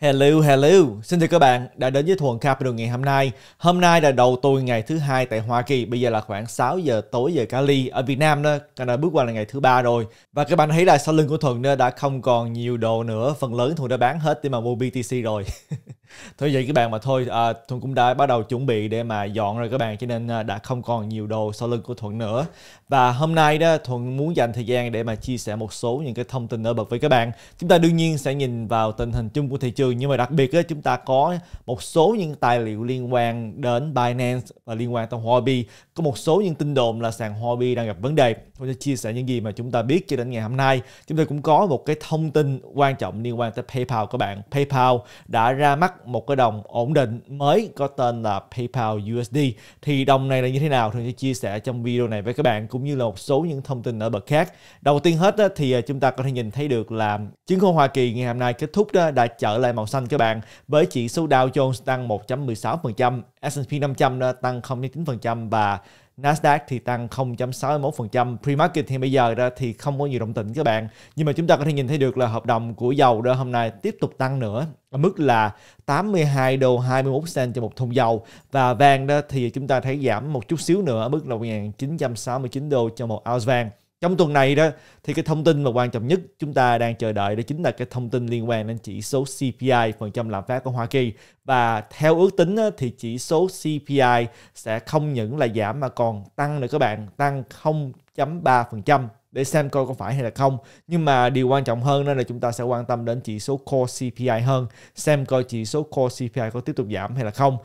Hello, hello. Xin chào các bạn đã đến với Thuần Capital ngày hôm nay. Hôm nay là đầu tuần ngày thứ hai tại Hoa Kỳ. Bây giờ là khoảng 6 giờ tối giờ Cali. Ở Việt Nam đó, đã bước qua là ngày thứ ba rồi. Và các bạn thấy là sau lưng của Thuần đã không còn nhiều đồ nữa. Phần lớn Thuần đã bán hết tiền mà mua BTC rồi. thôi vậy các bạn mà thôi à, thuận cũng đã bắt đầu chuẩn bị để mà dọn rồi các bạn cho nên à, đã không còn nhiều đồ sau lưng của thuận nữa và hôm nay đó thuận muốn dành thời gian để mà chia sẻ một số những cái thông tin nổi bật với các bạn chúng ta đương nhiên sẽ nhìn vào tình hình chung của thị trường nhưng mà đặc biệt đó, chúng ta có một số những tài liệu liên quan đến binance và liên quan tới huobi có một số những tin đồn là sàn huobi đang gặp vấn đề tôi sẽ chia sẻ những gì mà chúng ta biết cho đến ngày hôm nay chúng ta cũng có một cái thông tin quan trọng liên quan tới paypal các bạn paypal đã ra mắt một cái đồng ổn định mới có tên là PayPal USD. Thì đồng này là như thế nào? Thường sẽ chia sẻ trong video này với các bạn cũng như là một số những thông tin ở bậc khác. Đầu tiên hết thì à, chúng ta có thể nhìn thấy được là chứng khoán Hoa Kỳ ngày hôm nay kết thúc đã trở lại màu xanh các bạn với chỉ số Dow Jones tăng 1.16%, S&P 500 tăng 0.9% và Nasdaq thì tăng 0.61%. Pre-market thì bây giờ ra thì không có nhiều động tĩnh các bạn. Nhưng mà chúng ta có thể nhìn thấy được là hợp đồng của dầu đó hôm nay tiếp tục tăng nữa ở mức là 82 đô 21 cent cho một thùng dầu và vàng đó thì chúng ta thấy giảm một chút xíu nữa ở mức là 1969 đô cho một ounce vàng trong tuần này đó thì cái thông tin mà quan trọng nhất chúng ta đang chờ đợi đó chính là cái thông tin liên quan đến chỉ số CPI phần trăm lạm phát của Hoa Kỳ và theo ước tính đó, thì chỉ số CPI sẽ không những là giảm mà còn tăng nữa các bạn tăng 0.3% để xem coi có phải hay là không nhưng mà điều quan trọng hơn đó là chúng ta sẽ quan tâm đến chỉ số core CPI hơn xem coi chỉ số core CPI có tiếp tục giảm hay là không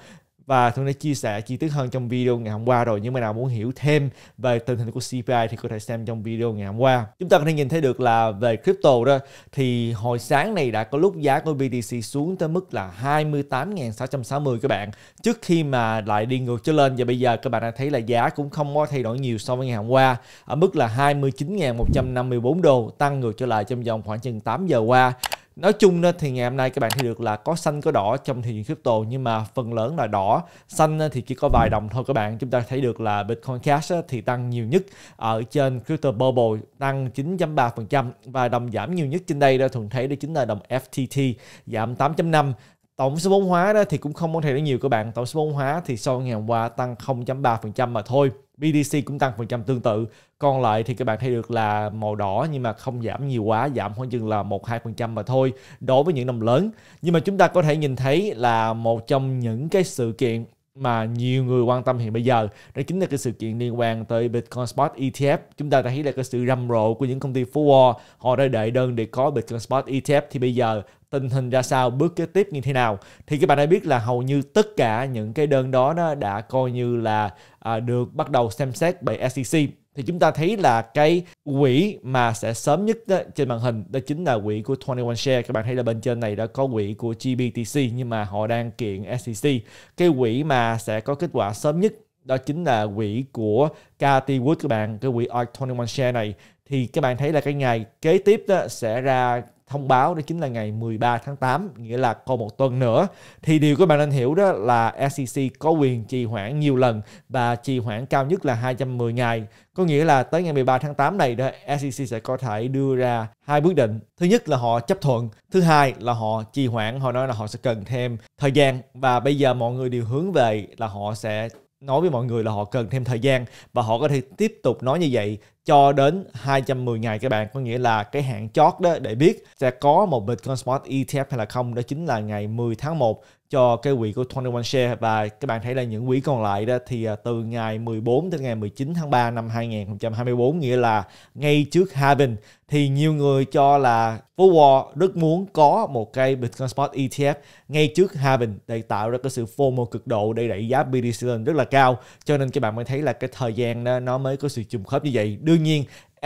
và Thuận đã chia sẻ chi tiết hơn trong video ngày hôm qua rồi nhưng mà nào muốn hiểu thêm về tình hình của CPI thì có thể xem trong video ngày hôm qua chúng ta có thể nhìn thấy được là về crypto đó thì hồi sáng này đã có lúc giá của BTC xuống tới mức là 28.660 các bạn trước khi mà lại đi ngược trở lên và bây giờ các bạn đã thấy là giá cũng không có thay đổi nhiều so với ngày hôm qua ở mức là 29.154 đô tăng ngược trở lại trong vòng khoảng chừng 8 giờ qua nói chung thì ngày hôm nay các bạn thấy được là có xanh có đỏ trong thị trường crypto nhưng mà phần lớn là đỏ xanh thì chỉ có vài đồng thôi các bạn chúng ta thấy được là Bitcoin Cash thì tăng nhiều nhất ở trên crypto bubble tăng 9.3% và đồng giảm nhiều nhất trên đây đó thường thấy đó chính là đồng FTT giảm 8.5 Tổng số vốn hóa đó thì cũng không có thể nói nhiều các bạn Tổng số vốn hóa thì sau ngày hôm qua tăng 0.3% mà thôi BDC cũng tăng phần trăm tương tự còn lại thì các bạn thấy được là màu đỏ nhưng mà không giảm nhiều quá giảm khoảng chừng là một hai phần trăm mà thôi đối với những năm lớn nhưng mà chúng ta có thể nhìn thấy là một trong những cái sự kiện mà nhiều người quan tâm hiện bây giờ đó chính là cái sự kiện liên quan tới Bitcoin Spot ETF chúng ta thấy là cái sự rầm rộ của những công ty phố Wall họ đã đợi đơn để có Bitcoin Spot ETF thì bây giờ tình hình ra sao bước kế tiếp như thế nào thì các bạn đã biết là hầu như tất cả những cái đơn đó nó đã coi như là à, được bắt đầu xem xét bởi SEC thì chúng ta thấy là cái quỹ mà sẽ sớm nhất đó, trên màn hình đó chính là quỹ của 21 Share. Các bạn thấy là bên trên này đã có quỹ của GBTC nhưng mà họ đang kiện SEC. Cái quỹ mà sẽ có kết quả sớm nhất đó chính là quỹ của Cathy Wood các bạn, cái quỹ ARK 21 Share này thì các bạn thấy là cái ngày kế tiếp đó sẽ ra thông báo đó chính là ngày 13 tháng 8 nghĩa là còn một tuần nữa thì điều các bạn nên hiểu đó là SEC có quyền trì hoãn nhiều lần và trì hoãn cao nhất là 210 ngày có nghĩa là tới ngày 13 tháng 8 này đó SEC sẽ có thể đưa ra hai quyết định thứ nhất là họ chấp thuận thứ hai là họ trì hoãn họ nói là họ sẽ cần thêm thời gian và bây giờ mọi người đều hướng về là họ sẽ nói với mọi người là họ cần thêm thời gian và họ có thể tiếp tục nói như vậy cho đến 210 ngày các bạn có nghĩa là cái hạn chót đó để biết sẽ có một Bitcoin Spot ETF hay là không đó chính là ngày 10 tháng 1 cho cái quỹ của 21 Share và các bạn thấy là những quỹ còn lại đó thì à, từ ngày 14 đến ngày 19 tháng 3 năm 2024 nghĩa là ngay trước halving thì nhiều người cho là phố Wall rất muốn có một cây Bitcoin Spot ETF ngay trước halving để tạo ra cái sự FOMO cực độ để đẩy giá BTC lên rất là cao cho nên các bạn mới thấy là cái thời gian đó nó mới có sự trùng khớp như vậy đương nhiên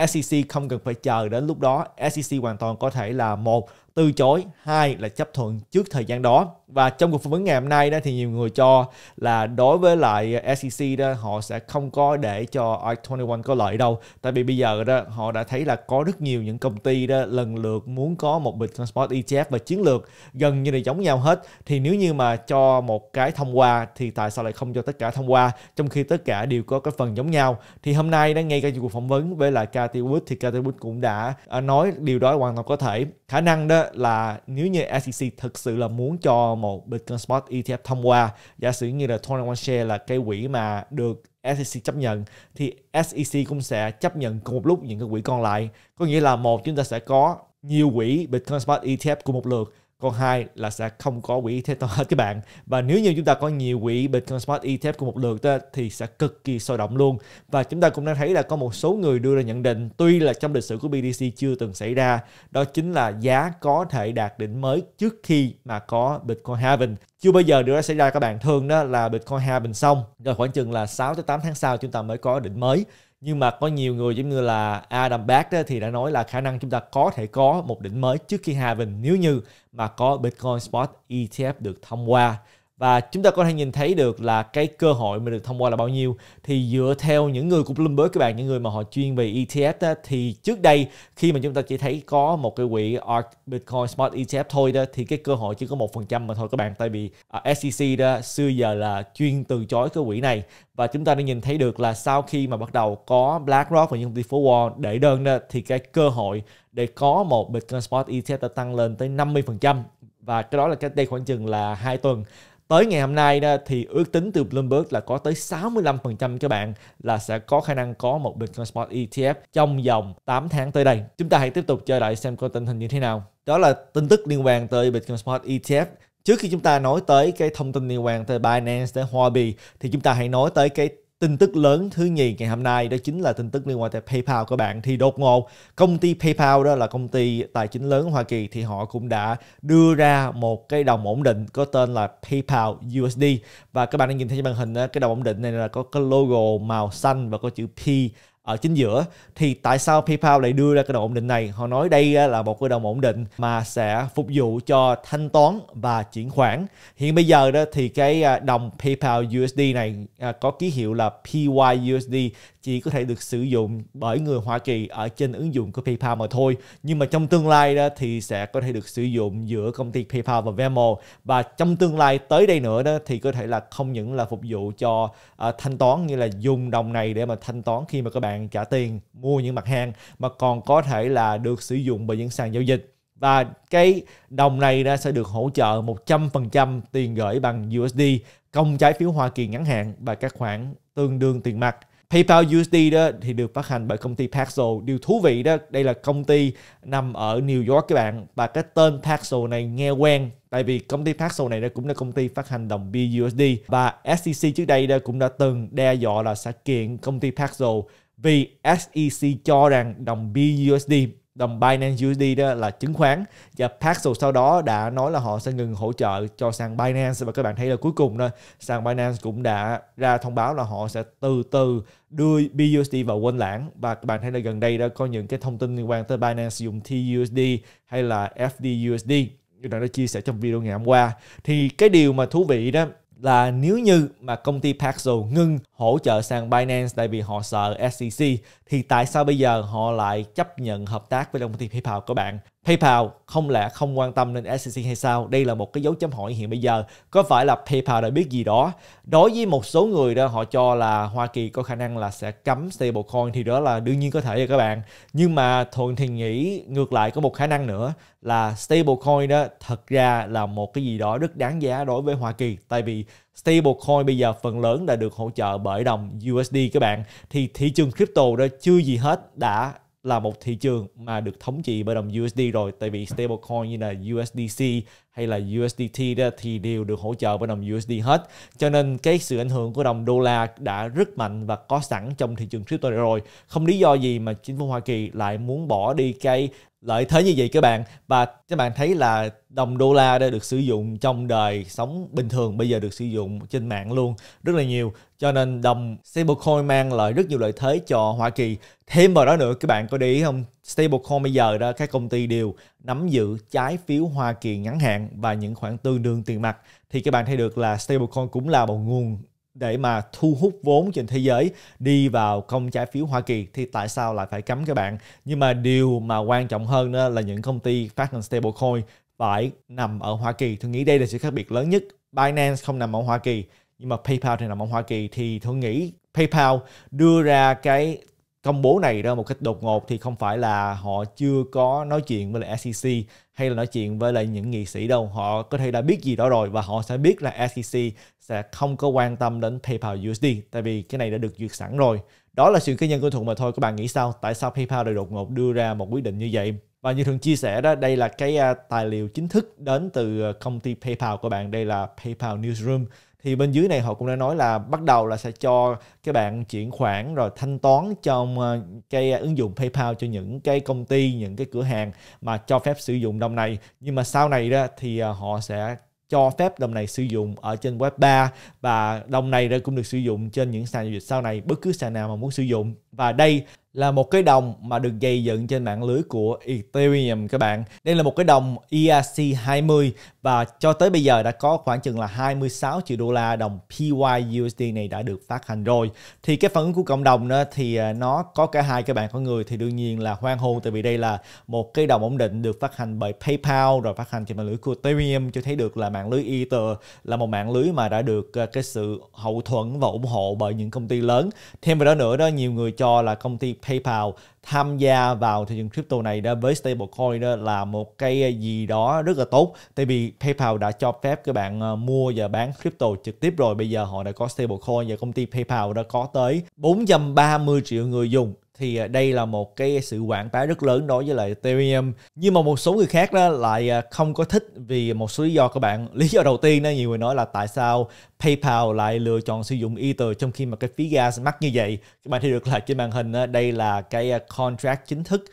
SEC không cần phải chờ đến lúc đó SEC hoàn toàn có thể là một từ chối hai là chấp thuận trước thời gian đó và trong cuộc phỏng vấn ngày hôm nay đó thì nhiều người cho là đối với lại SEC đó họ sẽ không có để cho I21 có lợi đâu tại vì bây giờ đó họ đã thấy là có rất nhiều những công ty đó lần lượt muốn có một Bitcoin Spot ETF và chiến lược gần như là giống nhau hết thì nếu như mà cho một cái thông qua thì tại sao lại không cho tất cả thông qua trong khi tất cả đều có cái phần giống nhau thì hôm nay đó ngay cả cuộc phỏng vấn với lại Cathy Wood thì Cathy Wood cũng đã à, nói điều đó hoàn toàn có thể khả năng đó là nếu như SEC thực sự là muốn cho một Bitcoin Spot ETF thông qua giả sử như là 21 Share là cái quỹ mà được SEC chấp nhận thì SEC cũng sẽ chấp nhận cùng một lúc những cái quỹ còn lại có nghĩa là một chúng ta sẽ có nhiều quỹ Bitcoin Spot ETF cùng một lượt còn hai là sẽ không có quỹ ETF nào hết các bạn. Và nếu như chúng ta có nhiều quỹ Bitcoin Smart ETF cùng một lượt đó, thì sẽ cực kỳ sôi động luôn. Và chúng ta cũng đang thấy là có một số người đưa ra nhận định tuy là trong lịch sử của BTC chưa từng xảy ra, đó chính là giá có thể đạt đỉnh mới trước khi mà có Bitcoin halving chưa bao giờ điều đó xảy ra các bạn thường đó là Bitcoin halving xong rồi khoảng chừng là 6 tới 8 tháng sau chúng ta mới có đỉnh mới nhưng mà có nhiều người giống như là Adam Back đó, thì đã nói là khả năng chúng ta có thể có một đỉnh mới trước khi halving nếu như mà có Bitcoin Spot ETF được thông qua và chúng ta có thể nhìn thấy được là cái cơ hội mà được thông qua là bao nhiêu thì dựa theo những người của Bloomberg các bạn những người mà họ chuyên về ETF đó, thì trước đây khi mà chúng ta chỉ thấy có một cái quỹ ARK Bitcoin Smart ETF thôi đó thì cái cơ hội chỉ có một phần trăm mà thôi các bạn tại vì à, SEC đó xưa giờ là chuyên từ chối cái quỹ này và chúng ta đã nhìn thấy được là sau khi mà bắt đầu có BlackRock và những công ty phố Wall để đơn đó thì cái cơ hội để có một Bitcoin Spot ETF đã tăng lên tới 50% và cái đó là cách đây khoảng chừng là hai tuần Tới ngày hôm nay đó, thì ước tính từ Bloomberg là có tới 65% các bạn là sẽ có khả năng có một Bitcoin Spot ETF trong vòng 8 tháng tới đây. Chúng ta hãy tiếp tục chờ đợi xem coi tình hình như thế nào. Đó là tin tức liên quan tới Bitcoin Spot ETF. Trước khi chúng ta nói tới cái thông tin liên quan tới Binance, tới Huobi thì chúng ta hãy nói tới cái Tin tức lớn thứ nhì ngày hôm nay đó chính là tin tức liên quan tới PayPal các bạn. Thì đột ngột công ty PayPal đó là công ty tài chính lớn Hoa Kỳ thì họ cũng đã đưa ra một cái đồng ổn định có tên là PayPal USD và các bạn đang nhìn thấy trên màn hình đó, cái đồng ổn định này là có cái logo màu xanh và có chữ P ở ờ, chính giữa thì tại sao PayPal lại đưa ra cái đồng ổn định này? Họ nói đây là một cái đồng ổn định mà sẽ phục vụ cho thanh toán và chuyển khoản. Hiện bây giờ đó thì cái à, đồng PayPal USD này à, có ký hiệu là PYUSD chỉ có thể được sử dụng bởi người Hoa Kỳ ở trên ứng dụng của PayPal mà thôi. Nhưng mà trong tương lai đó thì sẽ có thể được sử dụng giữa công ty PayPal và Venmo và trong tương lai tới đây nữa đó thì có thể là không những là phục vụ cho uh, thanh toán như là dùng đồng này để mà thanh toán khi mà các bạn bạn trả tiền mua những mặt hàng mà còn có thể là được sử dụng bởi những sàn giao dịch và cái đồng này đã sẽ được hỗ trợ 100% tiền gửi bằng USD, công trái phiếu Hoa Kỳ ngắn hạn và các khoản tương đương tiền mặt. PayPal USD đó thì được phát hành bởi công ty Paxo. Điều thú vị đó, đây là công ty nằm ở New York các bạn và cái tên Paxo này nghe quen tại vì công ty Paxo này đó cũng là công ty phát hành đồng BUSD và SEC trước đây đó cũng đã từng đe dọa là sẽ kiện công ty Paxo vì SEC cho rằng đồng BUSD đồng Binance USD đó là chứng khoán và Paxos sau đó đã nói là họ sẽ ngừng hỗ trợ cho sàn Binance và các bạn thấy là cuối cùng đó sàn Binance cũng đã ra thông báo là họ sẽ từ từ đưa BUSD vào quên lãng và các bạn thấy là gần đây đã có những cái thông tin liên quan tới Binance dùng TUSD hay là FDUSD như đã chia sẻ trong video ngày hôm qua thì cái điều mà thú vị đó là nếu như mà công ty Paxos ngưng hỗ trợ sàn Binance tại vì họ sợ SEC thì tại sao bây giờ họ lại chấp nhận hợp tác với công ty PayPal của bạn? PayPal không lẽ không quan tâm đến SEC hay sao? Đây là một cái dấu chấm hỏi hiện bây giờ. Có phải là PayPal đã biết gì đó? Đối với một số người đó họ cho là Hoa Kỳ có khả năng là sẽ cấm stablecoin thì đó là đương nhiên có thể rồi các bạn. Nhưng mà Thuận thì nghĩ ngược lại có một khả năng nữa là stablecoin đó thật ra là một cái gì đó rất đáng giá đối với Hoa Kỳ. Tại vì stablecoin bây giờ phần lớn đã được hỗ trợ bởi đồng USD các bạn. Thì thị trường crypto đó chưa gì hết đã là một thị trường mà được thống trị bởi đồng USD rồi tại vì stablecoin như là USDC hay là USDT đó thì đều được hỗ trợ bởi đồng USD hết cho nên cái sự ảnh hưởng của đồng đô la đã rất mạnh và có sẵn trong thị trường crypto rồi không lý do gì mà chính phủ Hoa Kỳ lại muốn bỏ đi cái lợi thế như vậy các bạn và các bạn thấy là đồng đô la đã được sử dụng trong đời sống bình thường bây giờ được sử dụng trên mạng luôn rất là nhiều cho nên đồng stablecoin mang lại rất nhiều lợi thế cho Hoa Kỳ thêm vào đó nữa các bạn có để ý không stablecoin bây giờ đó các công ty đều nắm giữ trái phiếu Hoa Kỳ ngắn hạn và những khoản tương đương tiền mặt thì các bạn thấy được là stablecoin cũng là một nguồn để mà thu hút vốn trên thế giới đi vào công trái phiếu Hoa Kỳ thì tại sao lại phải cấm các bạn? Nhưng mà điều mà quan trọng hơn đó là những công ty phát hành stablecoin phải nằm ở Hoa Kỳ. Tôi nghĩ đây là sự khác biệt lớn nhất. Binance không nằm ở Hoa Kỳ nhưng mà PayPal thì nằm ở Hoa Kỳ thì tôi nghĩ PayPal đưa ra cái công bố này ra một cách đột ngột thì không phải là họ chưa có nói chuyện với lại SEC hay là nói chuyện với lại những nghị sĩ đâu họ có thể đã biết gì đó rồi và họ sẽ biết là SEC sẽ không có quan tâm đến PayPal USD tại vì cái này đã được duyệt sẵn rồi đó là sự cá nhân của thuận mà thôi các bạn nghĩ sao tại sao PayPal lại đột ngột đưa ra một quyết định như vậy và như thường chia sẻ đó đây là cái à, tài liệu chính thức đến từ à, công ty PayPal của bạn đây là PayPal Newsroom thì bên dưới này họ cũng đã nói là bắt đầu là sẽ cho các bạn chuyển khoản rồi thanh toán trong ờ, cái ứng dụng PayPal cho những cái công ty những cái cửa hàng mà cho phép sử dụng đồng này nhưng mà sau này đó thì ờ, họ sẽ cho phép đồng này sử dụng ở trên web 3 và đồng này đã cũng được sử dụng trên những sàn giao dịch sau này bất cứ sàn nào mà muốn sử dụng và đây là một cái đồng mà được gây dựng trên mạng lưới của Ethereum các bạn. Đây là một cái đồng ERC20 và cho tới bây giờ đã có khoảng chừng là 26 triệu đô la đồng PYUSD này đã được phát hành rồi. Thì cái phản ứng của cộng đồng đó thì à, nó có cả hai các bạn có người thì đương nhiên là hoan hô tại vì đây là một cái đồng ổn định được phát hành bởi PayPal rồi phát hành trên mạng lưới của Ethereum cho thấy được là mạng lưới Ether là một mạng lưới mà đã được à, cái sự hậu thuẫn và ủng hộ bởi những công ty lớn. Thêm vào đó nữa đó nhiều người cho cho là công ty PayPal tham gia vào thị trường crypto này đó với stablecoin đó là một cái gì đó rất là tốt tại vì PayPal đã cho phép các bạn ờ, mua và bán crypto trực tiếp rồi bây giờ họ đã có stablecoin và công ty PayPal đã có tới 430 triệu người dùng thì à, đây là một cái sự quảng bá rất lớn đối với lại Ethereum nhưng mà một số người khác đó lại à, không có thích vì một số lý do các bạn lý do đầu tiên đó nhiều người nói là tại sao PayPal lại lựa chọn sử dụng Ether trong khi mà cái phí gas mắc như vậy các bạn thấy được là trên màn hình đó, đây là cái à, contract chính thức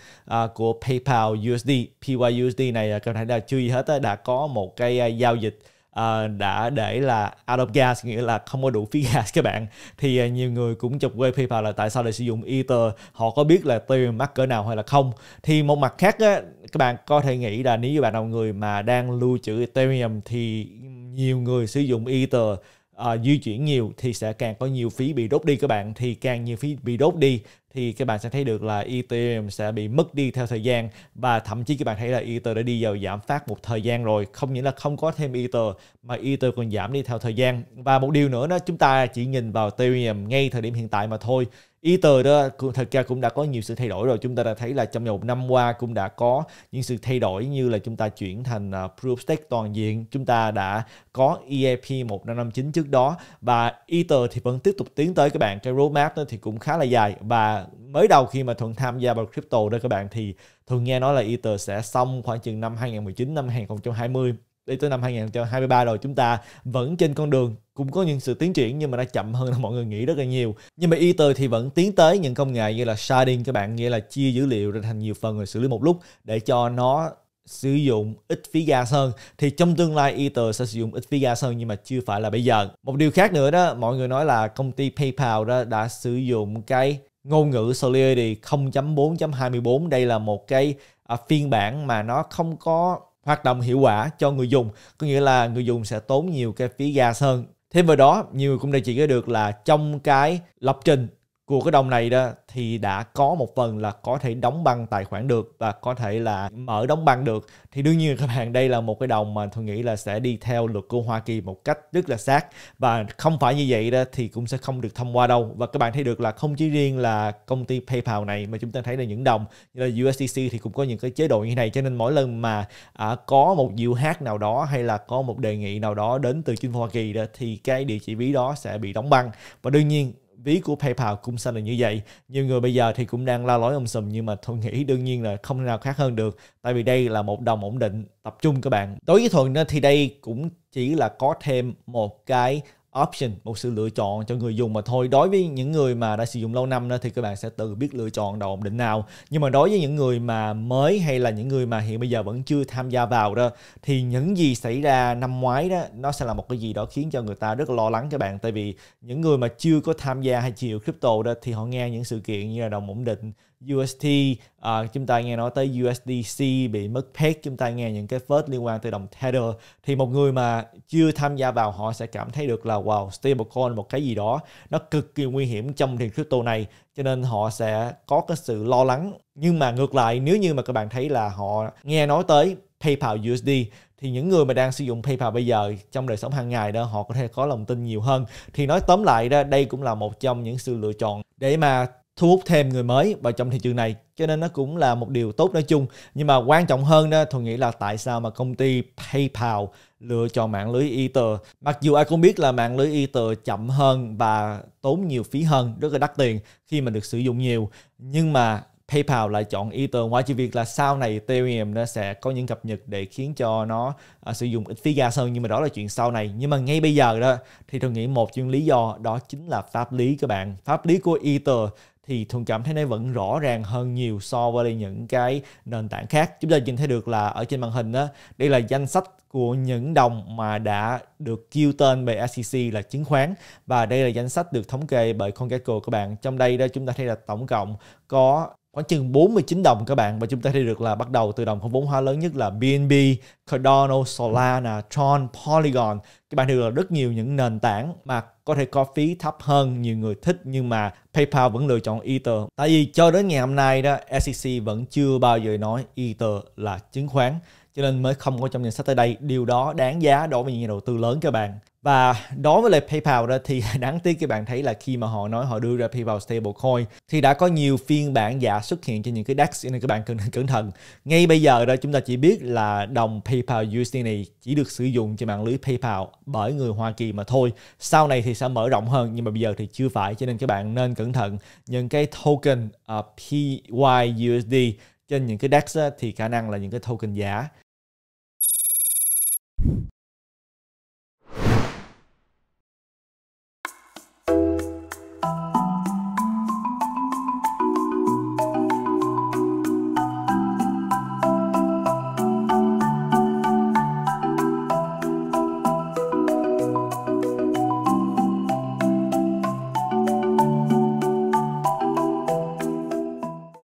của PayPal USD PYUSD này các bạn thấy là chưa gì hết đó, đã có một cái giao dịch uh, đã để là out of gas nghĩa là không có đủ phí gas các bạn thì uh, nhiều người cũng chụp quê PayPal là tại sao lại sử dụng Ether họ có biết là tiền mắc cỡ nào hay là không thì một mặt khác á, các bạn có thể nghĩ là nếu như bạn là người mà đang lưu trữ Ethereum thì nhiều người sử dụng Ether uh, di chuyển nhiều thì sẽ càng có nhiều phí bị đốt đi các bạn thì càng nhiều phí bị đốt đi thì các bạn sẽ thấy được là Ethereum sẽ bị mất đi theo thời gian và thậm chí các bạn thấy là Ether đã đi vào giảm phát một thời gian rồi không những là không có thêm Ether mà Ether còn giảm đi theo thời gian và một điều nữa đó chúng ta chỉ nhìn vào Ethereum ngay thời điểm hiện tại mà thôi ý từ đó thật ra cũng đã có nhiều sự thay đổi rồi chúng ta đã thấy là trong một năm qua cũng đã có những sự thay đổi như là chúng ta chuyển thành uh, proof stake toàn diện chúng ta đã có EIP 1559 trước đó và Ether thì vẫn tiếp tục tiến tới các bạn cái roadmap đó thì cũng khá là dài và mới đầu khi mà thuận tham gia vào crypto đó các bạn thì thường nghe nói là Ether sẽ xong khoảng chừng năm 2019 năm 2020 đi tới năm 2023 rồi chúng ta vẫn trên con đường cũng có những sự tiến triển nhưng mà đã chậm hơn là mọi người nghĩ rất là nhiều nhưng mà Ether thì vẫn tiến tới những công nghệ như là sharding các bạn nghĩa là chia dữ liệu ra thành nhiều phần rồi xử lý một lúc để cho nó sử dụng ít phí gas hơn thì trong tương lai Ether sẽ sử dụng ít phí gas hơn nhưng mà chưa phải là bây giờ một điều khác nữa đó mọi người nói là công ty PayPal đó đã sử dụng cái ngôn ngữ Solidity 0.4.24 đây là một cái à, phiên bản mà nó không có hoạt động hiệu quả cho người dùng có nghĩa là người dùng sẽ tốn nhiều cái phí gas hơn thêm vào đó nhiều người cũng đã chỉ ra được là trong cái lập trình của cái đồng này đó thì đã có một phần là có thể đóng băng tài khoản được và có thể là mở đóng băng được thì đương nhiên các bạn đây là một cái đồng mà tôi nghĩ là sẽ đi theo luật của Hoa Kỳ một cách rất là sát và không phải như vậy đó thì cũng sẽ không được thông qua đâu và các bạn thấy được là không chỉ riêng là công ty PayPal này mà chúng ta thấy là những đồng như là USDC thì cũng có những cái chế độ như này cho nên mỗi lần mà à, có một diệu hát nào đó hay là có một đề nghị nào đó đến từ chính phủ Hoa Kỳ đó thì cái địa chỉ ví đó sẽ bị đóng băng và đương nhiên ví của PayPal cũng xanh là như vậy. Nhiều người bây giờ thì cũng đang la lối ông sùm nhưng mà Thuận nghĩ đương nhiên là không nào khác hơn được. Tại vì đây là một đồng ổn định tập trung các bạn. Đối với Thuận thì đây cũng chỉ là có thêm một cái option một sự lựa chọn cho người dùng mà thôi đối với những người mà đã sử dụng lâu năm đó thì các bạn sẽ tự biết lựa chọn đầu ổn định nào nhưng mà đối với những người mà mới hay là những người mà hiện bây giờ vẫn chưa tham gia vào đó thì những gì xảy ra năm ngoái đó nó sẽ là một cái gì đó khiến cho người ta rất là lo lắng các bạn tại vì những người mà chưa có tham gia hay chịu crypto đó thì họ nghe những sự kiện như là đồng ổn định UST à, chúng ta nghe nói tới USDC bị mất peg chúng ta nghe những cái phết liên quan tới đồng Tether thì một người mà chưa tham gia vào họ sẽ cảm thấy được là wow stablecoin một cái gì đó nó cực kỳ nguy hiểm trong tiền crypto này cho nên họ sẽ có cái sự lo lắng nhưng mà ngược lại nếu như mà các bạn thấy là họ nghe nói tới PayPal USD thì những người mà đang sử dụng PayPal bây giờ trong đời sống hàng ngày đó họ có thể có lòng tin nhiều hơn thì nói tóm lại đó đây cũng là một trong những sự lựa chọn để mà thu hút thêm người mới vào trong thị trường này cho nên nó cũng là một điều tốt nói chung nhưng mà quan trọng hơn đó tôi nghĩ là tại sao mà công ty PayPal lựa chọn mạng lưới Ether mặc dù ai cũng biết là mạng lưới Ether chậm hơn và tốn nhiều phí hơn rất là đắt tiền khi mà được sử dụng nhiều nhưng mà PayPal lại chọn Ether ngoài trừ việc là sau này Ethereum nó sẽ có những cập nhật để khiến cho nó uh, sử dụng ít phí gas hơn nhưng mà đó là chuyện sau này nhưng mà ngay bây giờ đó thì tôi nghĩ một trong lý do đó chính là pháp lý các bạn pháp lý của Ether thì thường cảm thấy nó vẫn rõ ràng hơn nhiều so với những cái nền tảng khác chúng ta nhìn thấy được là ở trên màn hình đó đây là danh sách của những đồng mà đã được kêu tên bởi SEC là chứng khoán và đây là danh sách được thống kê bởi CoinGecko các bạn. Trong đây đó chúng ta thấy là tổng cộng có khoảng chừng 49 đồng các bạn và chúng ta thấy được là bắt đầu từ đồng vốn hóa lớn nhất là BNB, Cardano, Solana, Tron, Polygon. Các bạn thấy được là rất nhiều những nền tảng mà có thể có phí thấp hơn nhiều người thích nhưng mà PayPal vẫn lựa chọn Ether. Tại vì cho đến ngày hôm nay đó SEC vẫn chưa bao giờ nói Ether là chứng khoán cho nên mới không có trong danh sách tới đây điều đó đáng giá đối với những nhà đầu tư lớn các bạn và đối với lại PayPal đó thì đáng tiếc các bạn thấy là khi mà họ nói họ đưa ra PayPal stablecoin thì đã có nhiều phiên bản giả xuất hiện trên những cái DEX nên các bạn cần cẩn thận. Ngay bây giờ đó chúng ta chỉ biết là đồng PayPal USD này chỉ được sử dụng trên mạng lưới PayPal bởi người Hoa Kỳ mà thôi. Sau này thì sẽ mở rộng hơn nhưng mà bây giờ thì chưa phải cho nên các bạn nên cẩn thận. Những cái token uh, ờ, PYUSD trên những cái DEX á, thì khả năng là những cái token giả